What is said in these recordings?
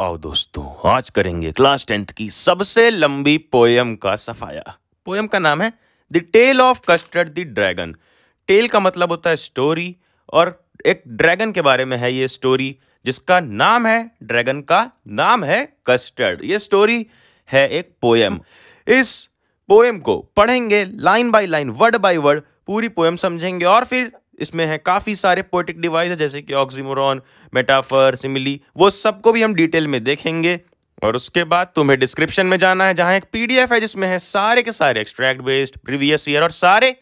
आओ दोस्तों आज करेंगे क्लास टेंथ की सबसे लंबी पोयम का सफाया पोयम का नाम है the tale of Custard the dragon tale का मतलब होता है स्टोरी और एक ड्रैगन के बारे में है ये स्टोरी जिसका नाम है ड्रैगन का नाम है कस्टर्ड ये स्टोरी है एक पोयम इस पोयम को पढ़ेंगे line by line word by word पूरी पोयम समझेंगे और फिर इसमें है काफ़ी सारे पोइटिक डिवाइस जैसे कि ऑक्सीमोरॉन मेटाफर सिमिली वो सबको भी हम डिटेल में देखेंगे और उसके बाद तुम्हें डिस्क्रिप्शन में जाना है जहाँ एक पीडीएफ है जिसमें है सारे के सारे एक्सट्रैक्ट बेस्ड प्रीवियस ईयर और सारे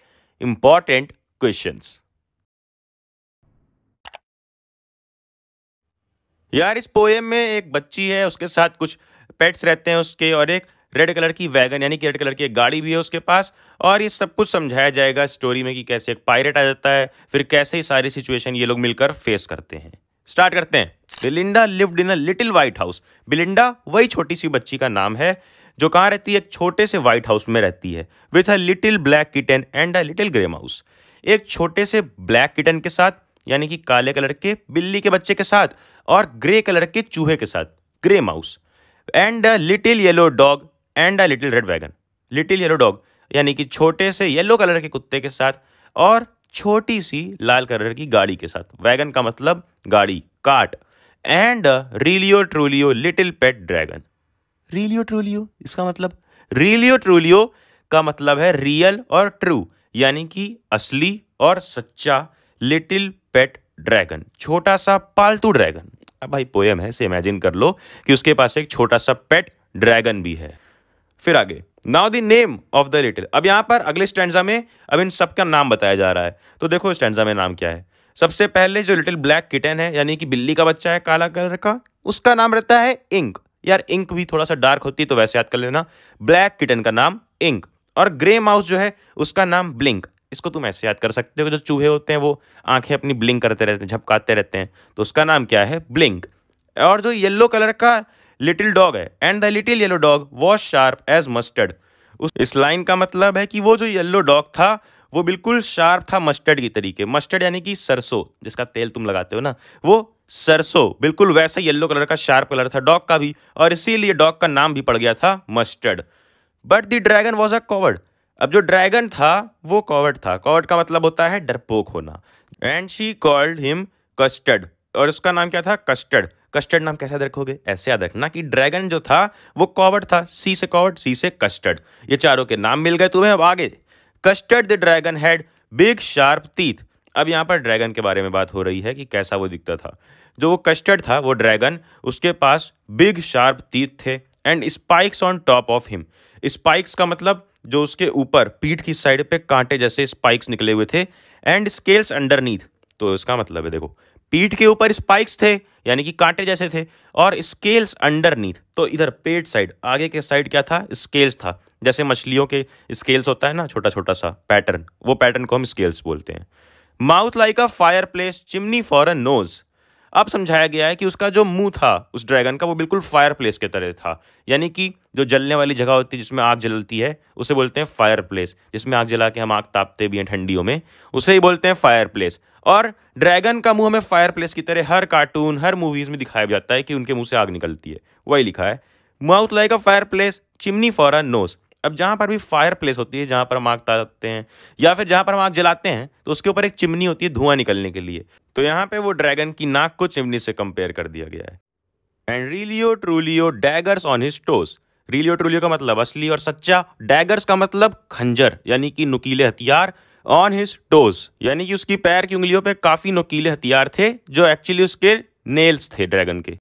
इंपॉर्टेंट क्वेश्चंस यार इस पोएम में एक बच्ची है उसके साथ कुछ पेट्स रहते हैं उसके और एक रेड कलर की वैगन यानी कि रेड कलर की एक गाड़ी भी है उसके पास और ये सब कुछ समझाया जाएगा स्टोरी में कि कैसे एक पायरेट आ जाता है फिर कैसे ही सारी सिचुएशन ये लोग मिलकर फेस करते हैं स्टार्ट करते हैं Belinda lived in a little white house Belinda वही छोटी सी बच्ची का नाम है जो कहाँ रहती है एक छोटे से व्हाइट हाउस में रहती है with a little black kitten and a little grey mouse एक छोटे से ब्लैक किटन के साथ यानी कि काले कलर के बिल्ली के बच्चे के साथ और ग्रे कलर के चूहे के साथ grey mouse and a little yellow dog and a little red wagon little yellow dog यानी कि छोटे से येलो कलर के कुत्ते के साथ और छोटी सी लाल कलर की गाड़ी के साथ वैगन का मतलब गाड़ी काट and realio trulio little pet dragon realio trulio इसका मतलब रिलियो ट्रोलियो का मतलब है रियल और ट्रू यानी कि असली और सच्चा लिटिल पेट ड्रैगन छोटा सा पालतू ड्रैगन अब भाई पोएम है इसे इमेजिन कर लो कि उसके पास एक छोटा सा पेट ड्रैगन भी है फिर आगे now the name of the little अब यहां पर अगले स्टैंडा में अब इन सबका नाम बताया जा रहा है तो देखो स्टैंडा में नाम क्या है सबसे पहले जो लिटिल ब्लैक किटन है यानी कि बिल्ली का बच्चा है काला कलर का उसका नाम रहता है इंक यार इंक भी थोड़ा सा डार्क होती है तो वैसे याद कर लेना ब्लैक किटन का नाम इंक और ग्रे माउस जो है उसका नाम ब्लिंक इसको तुम ऐसे याद कर सकते हो जो चूहे होते हैं वो आंखें अपनी ब्लिंक करते रहते हैं झपकाते रहते हैं तो उसका नाम क्या है ब्लिंक और जो येल्लो कलर का लिटिल डॉग है and the little yellow dog was sharp as mustard उस इस लाइन का मतलब है कि वो जो येलो डॉग था वो बिल्कुल शार्प था मस्टर्ड की तरीके मस्टर्ड यानी कि सरसों जिसका तेल तुम लगाते हो ना वो सरसों बिल्कुल वैसा येल्लो कलर का शार्प कलर था डॉग का भी और इसीलिए डॉग का नाम भी पड़ गया था mustard but the dragon was a coward अब जो ड्रैगन था वो कॉवर्ड था कॉवर्ड का मतलब होता है डरपोक होना and she called him Custard और उसका नाम क्या था कस्टर्ड कस्टर्ड नाम कैसे याद रखोगे ऐसे याद रखना कि ड्रैगन जो था वो कॉवर्ड था सी से कॉवर्ड सी से कस्टर्ड ये चारों के नाम मिल गए तुम्हें अब आगे Custard the dragon had big sharp teeth अब यहाँ पर ड्रैगन के बारे में बात हो रही है कि कैसा वो दिखता था जो वो कस्टर्ड था वो ड्रैगन उसके पास बिग शार्प तीत थे and spikes on top of him spikes का मतलब जो उसके ऊपर पीठ की साइड पे कांटे जैसे स्पाइक्स निकले हुए थे एंड स्केल्स अंडरनीथ तो इसका मतलब है देखो पीठ के ऊपर स्पाइक्स थे यानी कि कांटे जैसे थे और स्केल्स नीथ तो इधर पेट साइड आगे के साइड क्या था स्केल्स था जैसे मछलियों के स्केल्स होता है ना छोटा छोटा सा पैटर्न वो पैटर्न को हम स्केल्स बोलते हैं mouth like a fireplace chimney for a nose अब समझाया गया है कि उसका जो मुंह था उस ड्रैगन का वो बिल्कुल फायर प्लेस के तरह था यानी कि जो जलने वाली जगह होती है जिसमें आग जलती है उसे बोलते हैं फायर प्लेस जिसमें आग जला के हम आग तापते भी हैं ठंडियों में उसे ही बोलते हैं फायर प्लेस और ड्रैगन का मुंह हमें फायर प्लेस की तरह हर कार्टून हर मूवीज़ में दिखाया जाता है कि उनके मुंह से आग निकलती है वही लिखा है mouth like a fireplace chimney for a nose अब जहाँ पर भी फायर प्लेस होती है जहाँ पर हम आग ताकते हैं या फिर जहाँ पर हम आग जलाते हैं तो उसके ऊपर एक चिमनी होती है धुआं निकलने के लिए तो यहाँ पे वो ड्रैगन की नाक को चिमनी से कंपेयर कर दिया गया है and रिलियो trulio daggers on his toes trulio का मतलब असली और सच्चा डैगर्स का मतलब खंजर यानी कि नुकीले हथियार ऑन हिज टोस यानी कि उसकी पैर की उंगलियों पर काफ़ी नुकीले हथियार थे जो एक्चुअली उसके नेल्स थे ड्रैगन के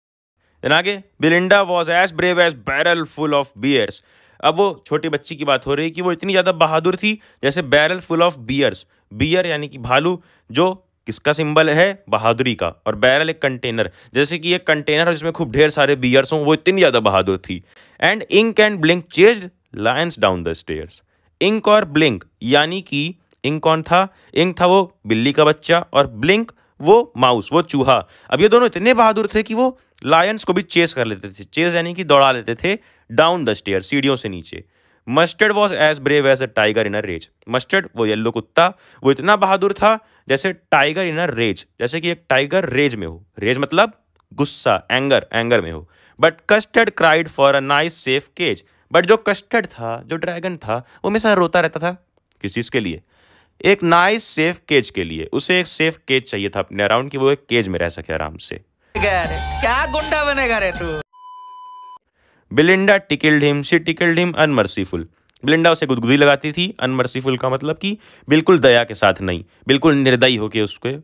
आगे Belinda was as brave as barrel full of bears अब वो छोटी बच्ची की बात हो रही कि वो इतनी ज़्यादा बहादुर थी जैसे barrel full of bears bear यानी कि भालू जो किसका सिंबल है बहादुरी का और बैरल एक कंटेनर जैसे कि एक कंटेनर जिसमें खूब ढेर सारे बियर्स हों वो इतनी ज़्यादा बहादुर थी and Ink and Blink chase lions down the stairs Ink और ब्लिंक यानी कि इंक कौन था इंक था वो बिल्ली का बच्चा और ब्लिंक वो माउस वो चूहा अब ये दोनों इतने बहादुर थे कि वो लायंस को भी चेस कर लेते थे चेस यानी कि दौड़ा लेते थे डाउन द स्टेयर सीढ़ियों से नीचे Mustard was as brave as a tiger in a rage Mustard वो येल्लो कुत्ता वो इतना बहादुर था जैसे टाइगर इन अ रेज जैसे कि एक टाइगर रेज में हो रेज मतलब गुस्सा एंगर एंगर में हो but Custard cried for a nice safe cage but जो कस्टर्ड था जो ड्रैगन था वो हमेशा रोता रहता था किस चीज़ के लिए एक नाइस सेफ केज के लिए उसे एक सेफ केज चाहिए था अपने अराउंड की वो एक केज में रह सके आराम से क्या गुंडा बनेगा रे तू Belinda tickled him she tickled him unmerciful Belinda उसे गुदगुदी लगाती थी अनमर्सीफुल का मतलब कि बिल्कुल दया के साथ नहीं बिल्कुल निर्दयी होकर उसके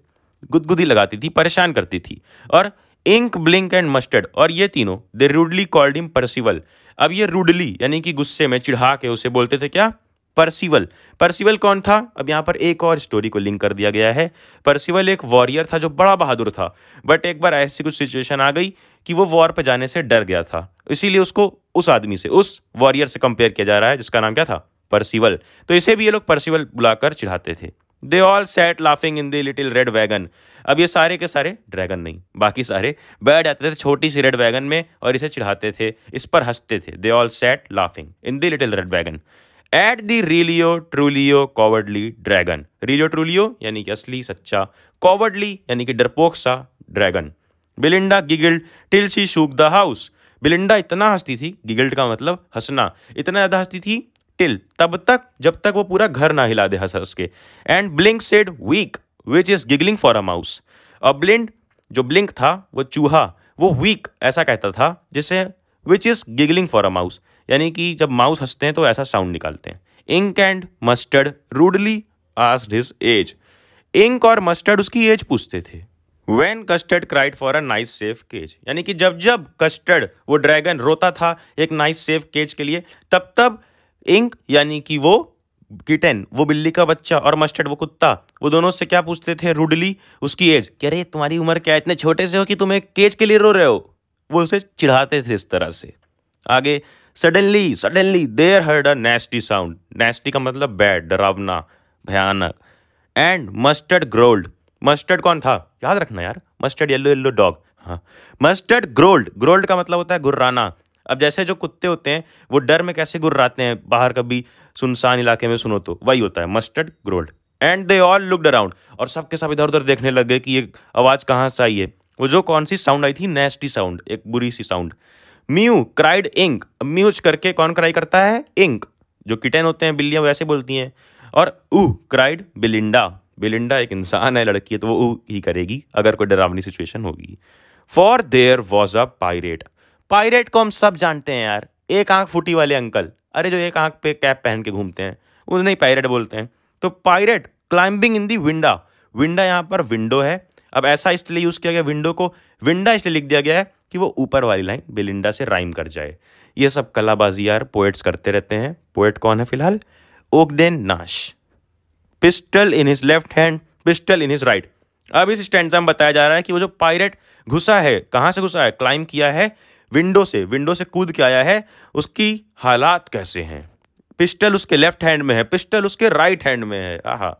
गुदगुदी लगाती थी परेशान करती थी और इंक ब्लिंक एंड मस्टर्ड और ये तीनों they rudely called him Percival अब ये रूडली यानी कि गुस्से में चिढ़ा के उसे बोलते थे क्या परसिवल परसिवल कौन था अब यहाँ पर एक और स्टोरी को लिंक कर दिया गया है परसिवल एक वॉरियर था जो बड़ा बहादुर था बट एक बार ऐसी कुछ सिचुएशन आ गई कि वो वॉर पर जाने से डर गया था इसीलिए उसको उस आदमी से उस वॉरियर से कंपेयर किया जा रहा है जिसका नाम क्या था परसिवल तो इसे भी ये लोग परसिवल बुलाकर चिढ़ाते थे they all sat laughing in the little red wagon अब ये सारे के सारे ड्रैगन नहीं बाकी सारे बैठ जाते थे छोटी सी रेड वैगन में और इसे चिढ़ाते थे इस पर हंसते थे they all sat laughing in the little red wagon at the realio trulio cowardly dragon realio trulio यानी कि असली सच्चा कॉवर्डली यानी कि डरपोक सा dragon Belinda giggled till she shook the house Belinda इतना हंसती थी गिगिल्ड का मतलब हंसना इतना ज़्यादा हंसती थी टिल तब तक जब तक वो पूरा घर ना हिला दे हंस हंस के and Blink said week which is giggling for a mouse अब ब्लिंड जो ब्लिंक था वो चूहा वो वीक ऐसा कहता था जिसे which is giggling for a mouse यानी कि जब माउस हंसते हैं तो ऐसा साउंड निकालते हैं Ink and Mustard rudely asked his age Ink और मस्टर्ड उसकी एज पूछते थे when Custard cried for a nice safe cage यानी कि जब जब कस्टर्ड वो ड्रैगन रोता था एक नाइस सेफ केज के लिए तब तब इंक यानी कि वो किटन वो बिल्ली का बच्चा और मस्टर्ड वो कुत्ता वो दोनों से क्या पूछते थे रूडली उसकी एज कह रहे तुम्हारी उम्र क्या इतने छोटे से हो कि तुम एक केज के लिए रो रहे हो वो उसे चिढ़ाते थे इस तरह से आगे suddenly suddenly there heard a nasty sound nasty का मतलब बैड डरावना भयानक एंड मस्टर्ड ग्रोल्ड मस्टर्ड कौन था याद रखना यार मस्टर्ड येलो येलो डॉग हाँ मस्टर्ड ग्रोल्ड ग्रोल्ड का मतलब होता है गुर्राना अब जैसे जो कुत्ते होते हैं वो डर में कैसे गुर्राते हैं बाहर कभी सुनसान इलाके में सुनो तो वही होता है Mustard growled and they all looked around और सबके सब इधर उधर देखने लग गए कि ये आवाज़ कहाँ से आई है वो जो कौन सी साउंड आई थी नेस्टी साउंड एक बुरी सी sound meowch cried Ink meowch करके कौन क्राई करता है इंक जो किटन होते हैं बिल्लियाँ वैसे बोलती हैं और ऊ क्राइड बिलिंडा बिलिंडा एक इंसान है लड़की है तो वो ऊ ही करेगी अगर कोई डरावनी सिचुएशन होगी for there was a pirate pirate को हम सब जानते हैं यार एक आंख फूटी वाले अंकल अरे जो एक आंख पे कैप पहन के घूमते हैं उन्हें ही पायरेट बोलते हैं तो पायरेट क्लाइंबिंग इन दी विंडा विंडा यहाँ पर विंडो है अब ऐसा इसलिए यूज़ किया गया विंडो को विंडा इसलिए लिख दिया गया है कि वो ऊपर वाली लाइन बिलिंडा से राइम कर जाए ये सब कलाबाजी यार पोएट्स करते रहते हैं पोएट कौन है फिलहाल ओकडेन नाश pistol in his left hand pistol in his right अब इस स्टैंड में बताया जा रहा है कि वो जो पायरेट घुसा है कहाँ से घुसा है क्लाइम किया है विंडो से विंडो से कूद के आया है उसकी हालात कैसे हैं पिस्टल उसके लेफ्ट हैंड में है पिस्टल उसके राइट हैंड में है आहा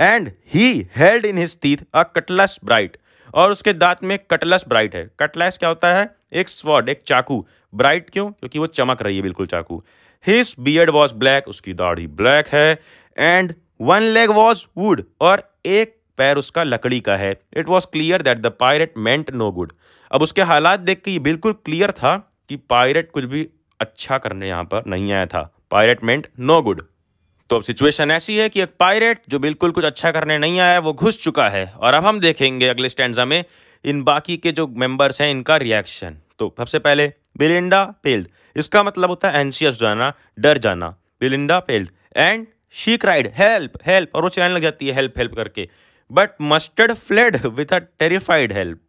and he held in his teeth a cutlets bright और उसके दांत में कटलस ब्राइट है कटलस क्या होता है एक स्वॉर्ड एक चाकू ब्राइट क्यों क्योंकि वो चमक रही है बिल्कुल चाकू हिस बियड वॉज ब्लैक उसकी दाढ़ी ब्लैक है and one leg was wood और एक पैर उसका लकड़ी का है it was clear that the pirate meant no good अब उसके हालात देख के ये बिल्कुल क्लियर था कि पायरेट कुछ भी अच्छा करने यहाँ पर नहीं आया था पायरेट मेंट नो गुड तो अब सिचुएशन ऐसी है कि एक पायरेट जो बिल्कुल कुछ अच्छा करने नहीं आया है वो घुस चुका है और अब हम देखेंगे अगले स्टैंडा में इन बाकी के जो मेंबर्स हैं इनका रिएक्शन तो सबसे पहले बिलिंडा पेल्ड इसका मतलब होता है एनसीएस जाना डर जाना Belinda paled and she cried help help और वो चिल्लाने लग जाती है हेल्प हेल्प करके but Mustard fled with a terrified help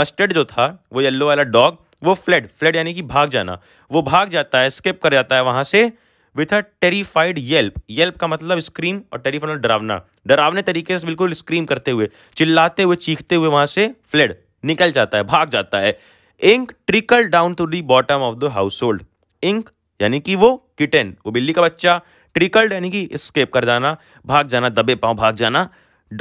Mustard जो था वो येल्लो वाला डॉग वो फ्लेड फ्लेड यानी कि भाग जाना वो भाग जाता है स्केप कर जाता है वहाँ से with a terrified yelp yelp का मतलब स्क्रीम और टेरीफाइड मतलब डरावना डरावने तरीके से बिल्कुल स्क्रीम करते हुए चिल्लाते हुए चीखते हुए वहां से फ्लेड निकल जाता है भाग जाता है Ink trickled down to the bottom of the household Ink यानी कि वो किटेन वो बिल्ली का बच्चा ट्रिकल्ड यानी कि स्केप कर जाना भाग जाना दबे पाँव भाग जाना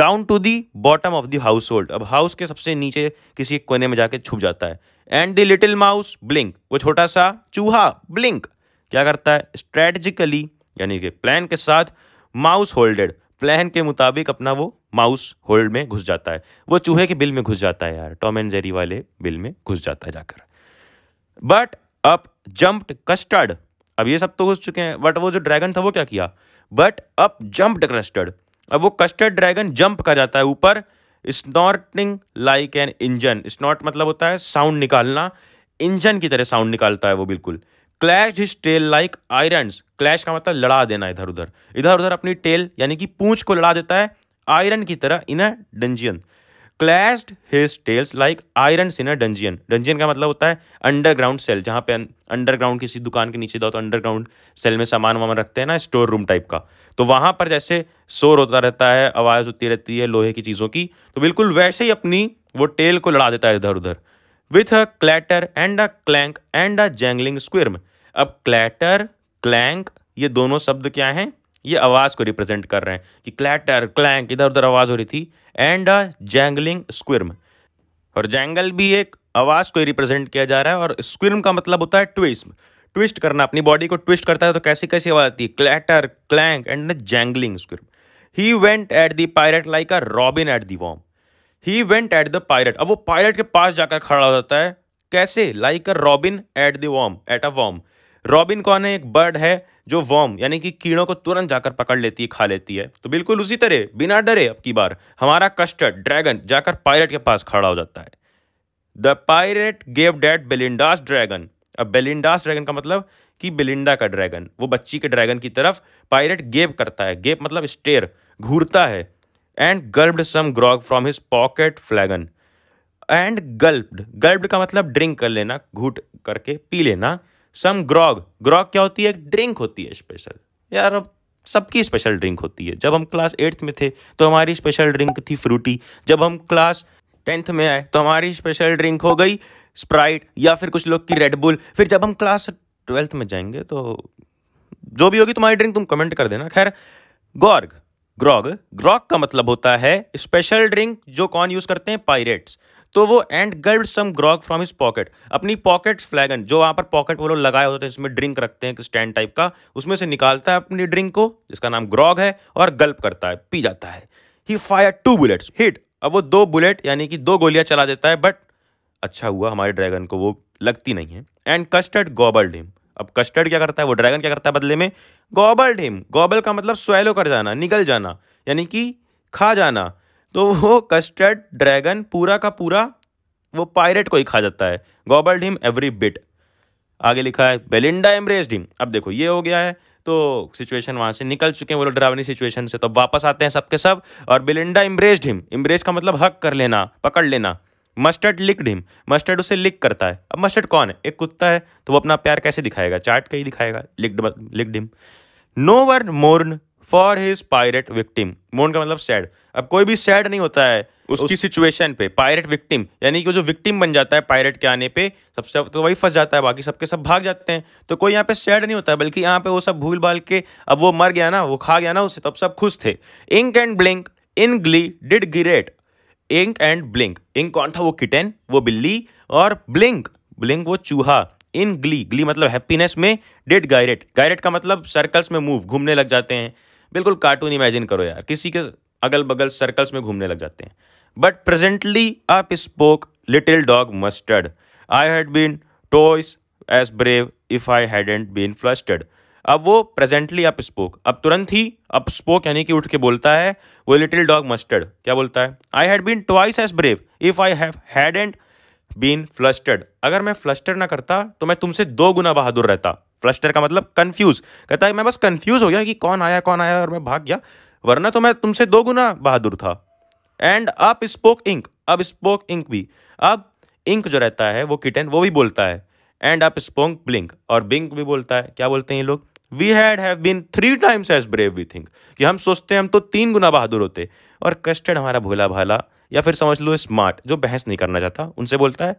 down to the bottom of the household अब हाउस के सबसे नीचे किसी कोने में जाके छुप जाता है and the little mouse Blink वो छोटा सा चूहा ब्लिंक क्या करता है स्ट्रेटजिकली यानी कि प्लान के साथ माउस होल्डेड प्लान के मुताबिक अपना वो माउस होल्ड में घुस जाता है वो चूहे के बिल में घुस जाता है यार टॉम एंड जेरी वाले बिल में घुस जाता है जाकर बट अप जम्प्ड कस्टर्ड अब ये सब तो घुस चुके हैं बट वो जो ड्रैगन था वो क्या किया बट अप जम्प्ड कस्टर्ड अब वो कस्टर्ड ड्रैगन जंप कर जाता है ऊपर snorting like an engine snort मतलब होता है साउंड निकालना इंजन की तरह साउंड निकालता है वो बिल्कुल clash his tail like iron clash का मतलब लड़ा देना इधर उधर इधर उधर अपनी टेल यानी कि पूंछ को लड़ा देता है आयरन की तरह in a dungeon clashed his tails like iron in a dungeon dungeon का मतलब होता है अंडरग्राउंड सेल जहाँ पे अंडरग्राउंड किसी दुकान के नीचे जाओ तो अंडरग्राउंड सेल में सामान वामान रखते हैं ना स्टोर रूम टाइप का तो वहाँ पर जैसे शोर होता रहता है आवाज़ होती रहती है लोहे की चीज़ों की तो बिल्कुल वैसे ही अपनी वो टेल को लड़ा देता है इधर उधर with a clatter and a clank and a jangling squirm अब क्लैटर क्लैंक ये दोनों शब्द क्या हैं ये आवाज़ को रिप्रेजेंट कर रहे हैं कि क्लैटर क्लैंक इधर उधर आवाज़ हो रही थी एंड अ जैंगलिंग स्क्विर्म और जैंगल भी एक आवाज़ को रिप्रेजेंट किया जा रहा है और स्क्विर्म का मतलब होता है ट्विस्ट ट्विस्ट करना अपनी बॉडी को ट्विस्ट करता है तो कैसी कैसी आवाज़ आती है clatter clank and jangling squirm he went at the pirate like a robin at the worm he went at the pilot अब वो पायलट के पास जाकर खड़ा हो जाता है कैसे like a robin at the worm at a worm robin कौन है एक बर्ड है जो वॉम यानी कि कीड़ों को तुरंत जाकर पकड़ लेती है खा लेती है तो बिल्कुल उसी तरह बिना डरे अब की बार हमारा कस्टर्ड ड्रैगन जाकर पायलट के पास खड़ा हो जाता है the pirate gave that Belinda's dragon अब बेलिंडास ड्रैगन का मतलब कि बेलिंडा का ड्रैगन वो बच्ची के ड्रैगन की तरफ पायरेट गेप करता है गेप मतलब स्टेयर घूरता है and gulped some grog from his pocket flagon and gulped gulped का मतलब ड्रिंक कर लेना घूट करके पी लेना सम ग्रॉग ग्रॉग क्या होती है एक ड्रिंक होती है स्पेशल यार अब सबकी स्पेशल ड्रिंक होती है जब हम क्लास एट्थ में थे तो हमारी स्पेशल ड्रिंक थी फ्रूटी जब हम क्लास टेंथ में आए तो हमारी स्पेशल ड्रिंक हो गई स्प्राइट या फिर कुछ लोग की रेडबुल फिर जब हम क्लास ट्वेल्थ में जाएंगे तो जो भी होगी तुम्हारी ड्रिंक तुम कमेंट कर देना खैर गॉर्ग ग्रॉग ग्रॉग का मतलब होता है स्पेशल ड्रिंक जो कौन यूज करते हैं पायरेट्स तो वो and gulped some grog from his pocket अपनी पॉकेट फ्लैगन जो वहां पर पॉकेट वो लोग लगाए होते हैं इसमें ड्रिंक रखते हैं स्टैंड टाइप का उसमें से निकालता है अपनी ड्रिंक को जिसका नाम ग्रॉग है और गल्प करता है पी जाता है he fire two bullets hit अब वो दो बुलेट यानी कि दो गोलियां चला देता है बट अच्छा हुआ हमारे ड्रैगन को वो लगती नहीं है एंड कस्टर्ड गोबल डिम अब कस्टर्ड क्या करता है वो ड्रैगन क्या करता है बदले में गोबल हिम गॉबल का मतलब स्वेलो कर जाना निकल जाना यानी कि खा जाना तो वो कस्टर्ड ड्रैगन पूरा का पूरा वो पायरेट को ही खा जाता है गॉबल्ड हिम एवरी बिट आगे लिखा है बेलिंडा एम्ब्रेस्ड हिम अब देखो ये हो गया है तो सिचुएशन वहाँ से निकल चुके हैं वो लोग ड्रावनी सिचुएशन से तो वापस आते हैं सबके सब और बेलिंडा इम्ब्रेस्ड हिम इम्ब्रेस का मतलब हक कर लेना पकड़ लेना मस्टर्ड लिकड हिम मस्टर्ड उसे लिक करता है अब मस्टर्ड कौन है एक कुत्ता है तो वो अपना प्यार कैसे दिखाएगा चाट के ही दिखाएगा licked licked him no one mourn for his pirate victim mourn का मतलब सैड अब कोई भी सैड नहीं होता है उसकी उस... सिचुएशन पे पायरेट विक्टिम यानी कि जो विक्टिम बन जाता है पायरेट के आने पे सबसे तो वही फंस जाता है बाकी सबके सब भाग जाते हैं तो कोई यहाँ पे सैड नहीं होता है बल्कि यहाँ पे वो सब भूल भाल के अब वो मर गया ना वो खा गया ना उसे तब सब खुश थे Ink and Blink in glee did gyrate Ink and Blink Ink कौन था वो किटेन वो बिल्ली और ब्लिंक ब्लिंक वो चूहा इन ग्ली ग्ली मतलब हैप्पीनेस में डेट गायरेट गायरेट का मतलब सर्कल्स में मूव घूमने लग जाते हैं बिल्कुल कार्टून इमेजिन करो यार किसी के अगल बगल सर्कल्स में घूमने लग जाते हैं but presently up spoke little dog Mustard I had been twice as brave if I hadn't been flustered अब वो प्रेजेंटली अप स्पोक अब तुरंत ही अप स्पोक यानी कि उठ के बोलता है वो लिटिल डॉग मस्टर्ड क्या बोलता है I had been twice as brave if I have had and been flustered अगर मैं फ्लस्टर ना करता तो मैं तुमसे दो गुना बहादुर रहता फ्लस्टर का मतलब कन्फ्यूज कहता है मैं बस कन्फ्यूज हो गया कि कौन आया कौन आया और मैं भाग गया वरना तो मैं तुमसे दो गुना बहादुर था एंड अप स्पोक इंक अब स्पोक इंक भी अब इंक जो रहता है वो किटन वो भी बोलता है एंड अप स्पोक ब्लिंक और बिंक भी बोलता है क्या बोलते हैं ये लोग we had have been three times as brave we think कि हम सोचते हैं हम तो तीन गुना बहादुर होते और कस्टर्ड हमारा भोला भाला या फिर समझ लो स्मार्ट जो बहस नहीं करना चाहता उनसे बोलता है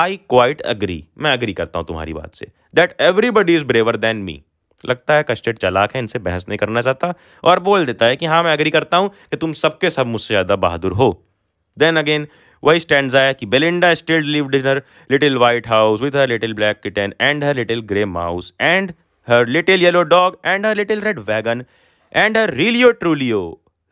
आई क्वाइट अग्री मैं अग्री करता हूँ तुम्हारी बात से that everybody is braver than me लगता है कस्टर्ड चलाक है इनसे बहस नहीं करना चाहता और बोल देता है कि हाँ मैं अग्री करता हूँ कि तुम सबके सब मुझसे ज़्यादा बहादुर हो देन अगेन वही स्टैंड आया कि Belinda still live dinner little white house with her little black kitten and her little grey mouse and her little yellow dog and her little red wagon and her Relio Trulio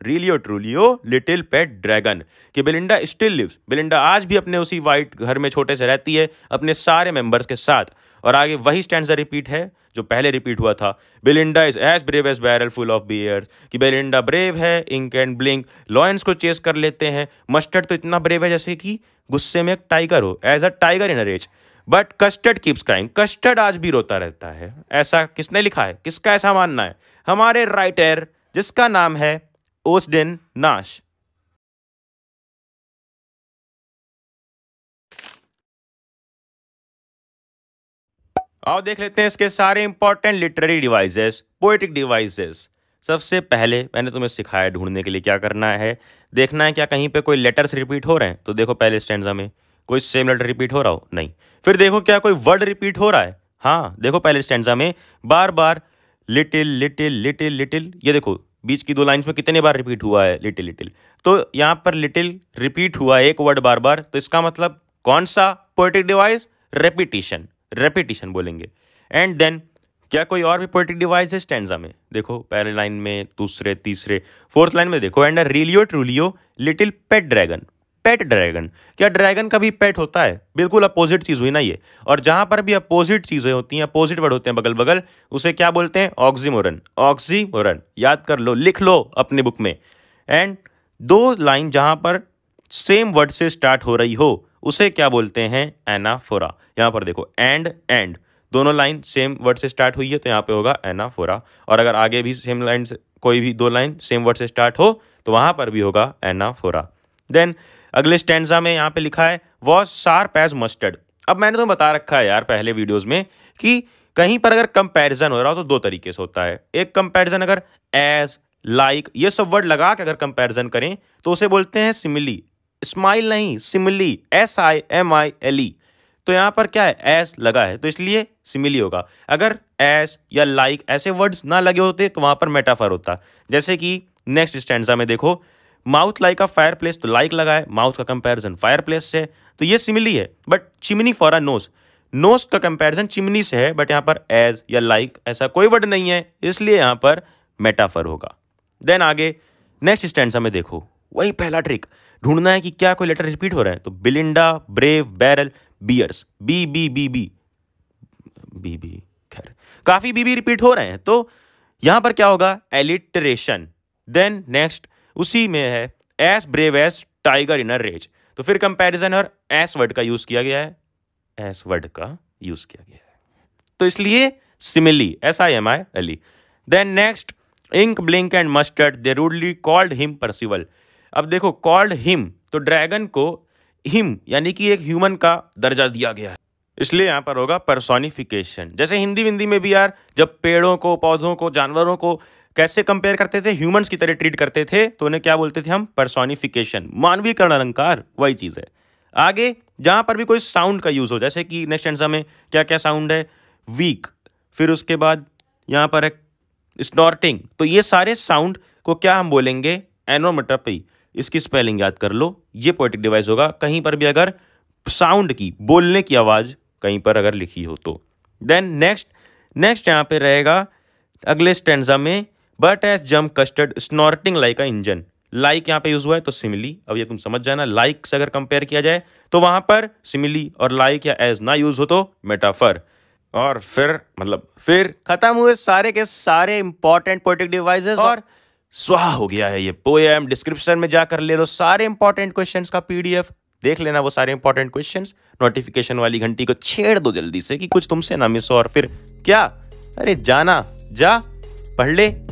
Realio Trulio little pet dragon कि Belinda still lives Belinda आज भी अपने उसी white घर में छोटे से रहती है अपने सारे मेंबर्स के साथ और आगे वही स्टैंड रिपीट है जो पहले रिपीट हुआ था Belinda is as brave as barrel full of bears कि बेलिंडा ब्रेव है इंक एंड ब्लिंक लॉयंस को चेस कर लेते हैं मस्टर्ड तो इतना ब्रेव है जैसे कि गुस्से में एक टाइगर हो as a tiger in a but Custard keeps crime Custard आज भी रोता रहता है ऐसा किसने लिखा है किसका ऐसा मानना है हमारे राइटर जिसका नाम है ओसडिन नाश आओ देख लेते हैं इसके सारे important literary devices poetic devices सबसे पहले मैंने तुम्हें सिखाया ढूंढने के लिए क्या करना है देखना है क्या कहीं पे कोई लेटर्स रिपीट हो रहे हैं तो देखो पहले स्टैंडा में कोई सेम लेटर रिपीट हो रहा हो नहीं फिर देखो क्या कोई वर्ड रिपीट हो रहा है हाँ देखो पहले स्टैंडा में बार बार लिटिल लिटिल लिटिल लिटिल ये देखो बीच की दो लाइन्स में कितने बार रिपीट हुआ है लिटिल लिटिल तो यहाँ पर लिटिल रिपीट हुआ है एक वर्ड बार बार तो इसका मतलब कौन सा पोइटिक डिवाइस रेपिटिशन रेपिटिशन बोलेंगे एंड देन क्या कोई और भी पोइटिक डिवाइस है स्टैंडा में देखो पहले लाइन में दूसरे तीसरे फोर्थ लाइन में देखो and रिलियो Trulio little pet dragon pet dragon क्या ड्रैगन का भी पेट होता है बिल्कुल अपोजिट चीज़ हुई ना ये और जहां पर भी अपोजिट चीज़ें होती हैं अपोजिट वर्ड होते हैं बगल बगल उसे क्या बोलते हैं ऑक्सीमोरन ऑक्सीमोरन याद कर लो लिख लो अपने बुक में एंड दो लाइन जहां पर सेम वर्ड से स्टार्ट हो रही हो उसे क्या बोलते हैं एनाफोरा यहां पर देखो एंड एंड दोनों लाइन सेम वर्ड से स्टार्ट हुई है तो यहां पे होगा एनाफोरा और अगर आगे भी सेम लाइन कोई भी दो लाइन सेम वर्ड से स्टार्ट हो तो वहां पर भी होगा एनाफोरा देन अगले स्टैंडा में यहाँ पे लिखा है वॉज शार्प एज मस्टर्ड अब मैंने तो बता रखा है यार पहले वीडियोज में कि कहीं पर अगर कंपैरिजन हो रहा हो तो दो तरीके से होता है एक कंपैरिजन अगर एज लाइक like, ये सब वर्ड लगा के अगर कंपैरिजन करें तो उसे बोलते हैं सिमिली स्माइल नहीं simile S I M I L E तो यहाँ पर क्या है एस लगा है तो इसलिए सिमिली होगा अगर एस या लाइक like, ऐसे वर्ड्स ना लगे होते तो वहाँ पर मेटाफर होता जैसे कि नेक्स्ट स्टैंडा में देखो mouth like a fireplace तो लाइक लगा है माउथ का कंपेरिजन फायर प्लेस से तो ये सिमिली है but chimney for a nose nose का कंपेरिजन चिमनी से है बट यहाँ पर एज या लाइक like, ऐसा कोई वर्ड नहीं है इसलिए यहाँ पर मेटाफर होगा देन आगे नेक्स्ट स्टैंड में देखो वही पहला ट्रिक ढूंढना है कि क्या कोई लेटर रिपीट हो रहा है तो Belinda brave barrel bears B B B B B B खैर काफ़ी बी बी रिपीट हो रहे हैं तो यहां पर क्या होगा एलिटरेशन देन नेक्स्ट उसी में है as brave as tiger inner rage तो फिर कंपैरिजन और एस वर्ड का यूज किया गया है एस वर्ड का यूज किया गया है तो इसलिए simile S I M I अली then next Ink Blink and Mustard they rudely called him Percival अब देखो कॉल्ड हिम तो ड्रैगन को हिम यानी कि एक ह्यूमन का दर्जा दिया गया है इसलिए यहां पर होगा परसोनिफिकेशन जैसे हिंदी विंदी में भी यार जब पेड़ों को पौधों को जानवरों को कैसे कंपेयर करते थे ह्यूमंस की तरह ट्रीट करते थे तो उन्हें क्या बोलते थे हम परसोनिफिकेशन मानवीकरण अलंकार वही चीज़ है आगे जहाँ पर भी कोई साउंड का यूज़ हो जैसे कि नेक्स्ट एंसा में क्या क्या साउंड है वीक फिर उसके बाद यहाँ पर है स्नॉर्टिंग तो ये सारे साउंड को क्या हम बोलेंगे एनोमेट्रपी इसकी स्पेलिंग याद कर लो ये पोइटिक डिवाइस होगा कहीं पर भी अगर साउंड की बोलने की आवाज़ कहीं पर अगर लिखी हो तो देन नेक्स्ट नेक्स्ट यहाँ पे रहेगा अगले स्टेंजा में but as jam Custard snorting like a engine like यहाँ पे यूज हुआ है तो सिमिली अब ये तुम समझ जाना लाइक से अगर कंपेयर किया जाए तो वहां पर सिमिली और लाइक या एज ना यूज हो तो मेटाफर और फिर मतलब फिर खत्म हुए सारे के सारे इंपॉर्टेंट पोइटिक डिवाइसेस और स्वाह हो गया है ये पोएम डिस्क्रिप्शन में जाकर ले लो सारे इंपॉर्टेंट क्वेश्चन का पीडीएफ देख लेना वो सारे इंपॉर्टेंट क्वेश्चन नोटिफिकेशन वाली घंटी को छेड़ दो जल्दी से कि कुछ तुमसे ना मिस हो और फिर क्या अरे जाना जा पढ़ ले